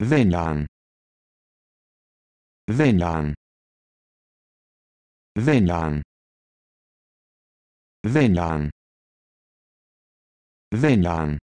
WLAN WLAN WLAN WLAN WLAN